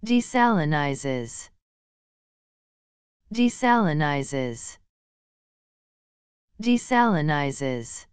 desalinizes desalinizes desalinizes